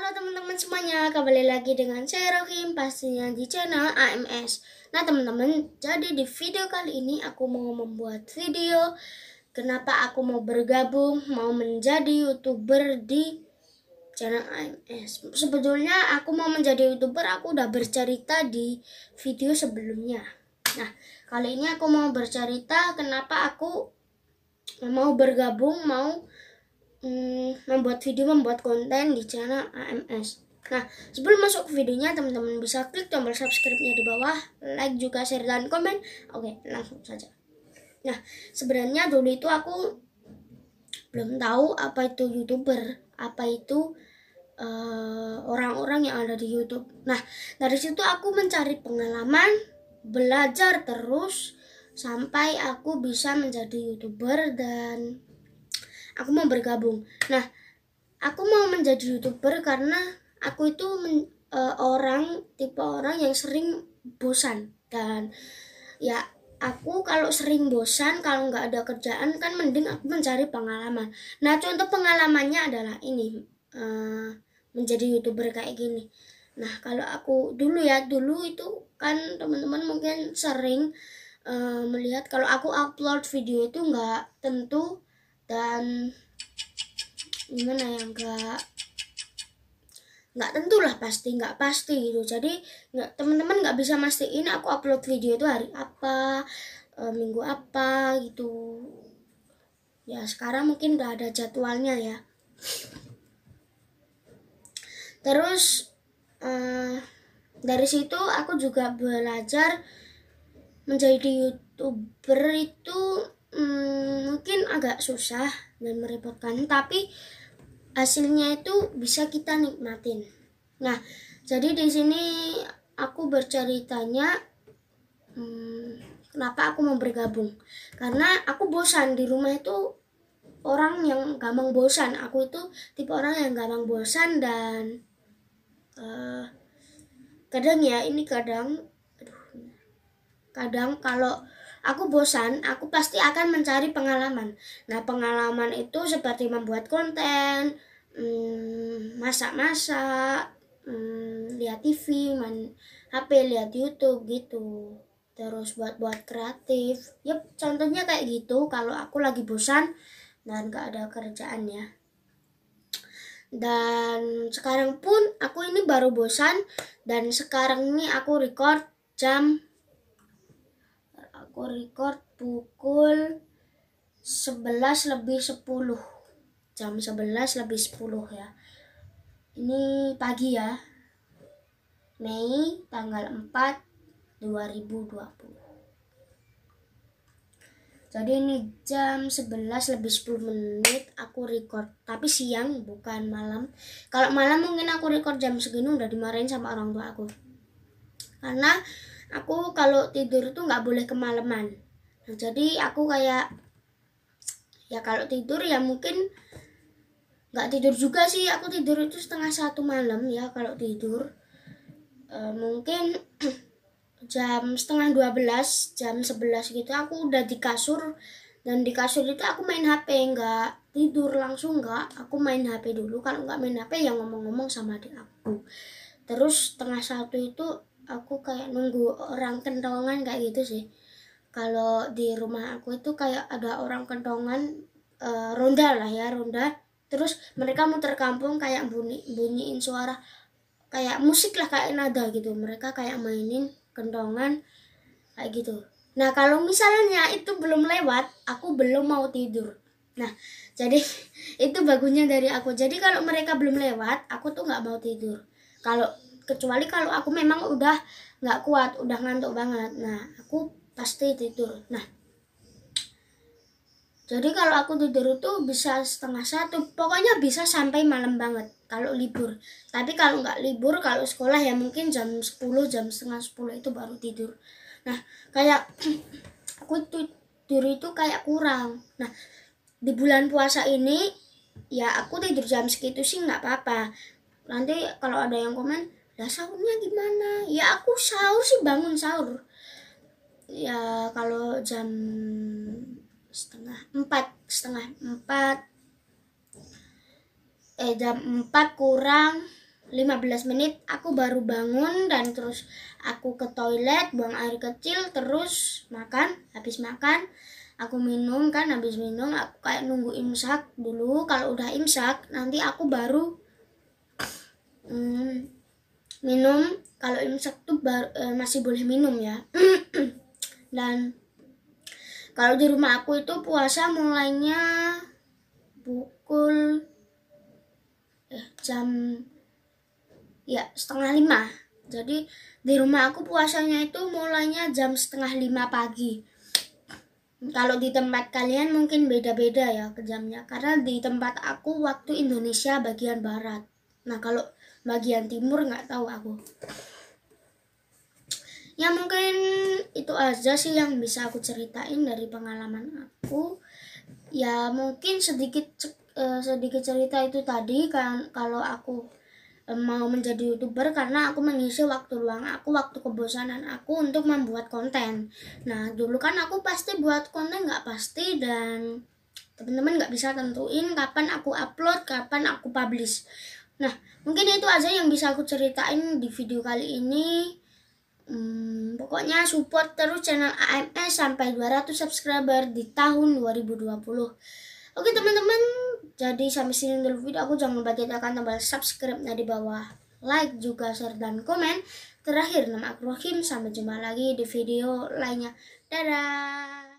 Halo teman-teman semuanya, kembali lagi dengan saya Rohim pastinya di channel AMS. Nah teman-teman, jadi di video kali ini aku mau membuat video kenapa aku mau bergabung, mau menjadi youtuber di channel AMS. Sebetulnya aku mau menjadi youtuber, aku udah bercerita di video sebelumnya. Nah, kali ini aku mau bercerita kenapa aku mau bergabung, mau mm, membuat video, membuat konten di channel AMS. Nah, sebelum masuk ke videonya, teman-teman bisa klik tombol subscribe-nya di bawah, like juga, share, dan komen. Oke, langsung saja. Nah, sebenarnya dulu itu aku belum tahu apa itu YouTuber, apa itu eh, orang-orang uh, orang -orang yang ada di YouTube. Nah, dari situ aku mencari pengalaman, belajar terus sampai aku bisa menjadi YouTuber dan aku mau bergabung nah aku mau menjadi youtuber karena aku itu men, e, orang tipe orang yang sering bosan dan ya aku kalau sering bosan kalau nggak ada kerjaan kan mending aku mencari pengalaman nah contoh pengalamannya adalah ini e, menjadi youtuber kayak gini nah kalau aku dulu ya dulu itu kan teman-teman mungkin sering uh, melihat kalau aku upload video itu nggak tentu dan gimana ya enggak nggak tentulah pasti nggak pasti gitu jadi nggak teman-teman nggak bisa mastiin aku upload video itu hari apa e, minggu apa gitu ya sekarang mungkin udah ada jadwalnya ya terus e, dari situ aku juga belajar menjadi youtuber itu hmm, mungkin agak susah dan merepotkan, tapi hasilnya itu bisa kita nikmatin. Nah, jadi di sini aku berceritanya hmm, kenapa aku mau bergabung. Karena aku bosan di rumah itu orang yang gampang bosan. Aku itu tipe orang yang gampang bosan dan uh, kadang ya ini kadang aduh, kadang kalau aku bosan, aku pasti akan mencari pengalaman. Nah, pengalaman itu seperti membuat konten, mm, masak-masak, hmm, lihat TV, main HP, lihat YouTube gitu. Terus buat-buat kreatif. Yep, contohnya kayak gitu kalau aku lagi bosan dan gak ada kerjaan ya. Dan sekarang pun aku ini baru bosan dan sekarang ini aku record jam aku record pukul 11 lebih 10 jam 11 lebih 10 ya ini pagi ya Mei tanggal 4 2020 jadi ini jam 11 lebih 10 menit aku record tapi siang bukan malam kalau malam mungkin aku record jam segini udah dimarahin sama orang tua aku karena aku kalau tidur tuh nggak boleh kemalaman nah, jadi aku kayak ya kalau tidur ya mungkin nggak tidur juga sih aku tidur itu setengah satu malam ya kalau tidur e, mungkin jam setengah dua belas jam sebelas gitu aku udah di kasur dan di kasur itu aku main HP nggak tidur langsung nggak aku main HP dulu kalau nggak main HP yang ngomong-ngomong sama adik aku terus setengah satu itu aku kayak nunggu orang kentongan kayak gitu sih kalau di rumah aku itu kayak ada orang kentongan e, ronda lah ya ronda terus mereka muter kampung kayak bunyi bunyiin suara kayak musik lah kayak nada gitu mereka kayak mainin kentongan kayak gitu nah kalau misalnya itu belum lewat aku belum mau tidur nah jadi itu bagusnya dari aku jadi kalau mereka belum lewat aku tuh nggak mau tidur kalau kecuali kalau aku memang udah nggak kuat udah ngantuk banget nah aku pasti tidur nah jadi kalau aku tidur itu bisa setengah satu pokoknya bisa sampai malam banget kalau libur tapi kalau nggak libur kalau sekolah ya mungkin jam 10 jam setengah 10 itu baru tidur nah kayak aku tidur itu kayak kurang nah di bulan puasa ini ya aku tidur jam segitu sih nggak apa-apa nanti kalau ada yang komen lah sahurnya gimana ya aku sahur sih bangun sahur ya kalau jam setengah empat setengah empat eh jam empat kurang lima belas menit aku baru bangun dan terus aku ke toilet buang air kecil terus makan habis makan aku minum kan habis minum aku kayak nunggu imsak dulu kalau udah imsak nanti aku baru hmm, minum kalau imsak tuh bar, e, eh, masih boleh minum ya dan kalau di rumah aku itu puasa mulainya pukul eh, jam ya setengah lima jadi di rumah aku puasanya itu mulainya jam setengah lima pagi kalau di tempat kalian mungkin beda-beda ya ke jamnya karena di tempat aku waktu Indonesia bagian barat Nah kalau bagian timur nggak tahu aku. Ya mungkin itu aja sih yang bisa aku ceritain dari pengalaman aku. Ya mungkin sedikit eh, sedikit cerita itu tadi kan kalau aku eh, mau menjadi youtuber karena aku mengisi waktu luang aku waktu kebosanan aku untuk membuat konten. Nah dulu kan aku pasti buat konten nggak pasti dan teman-teman nggak bisa tentuin kapan aku upload kapan aku publish Nah, mungkin itu aja yang bisa aku ceritain di video kali ini. Hmm, pokoknya support terus channel AMS sampai 200 subscriber di tahun 2020. Oke teman-teman, jadi sampai sini dulu video aku. Jangan lupa kita akan tombol subscribe-nya di bawah. Like, juga share, dan komen. Terakhir, nama aku Rohim. Sampai jumpa lagi di video lainnya. Dadah!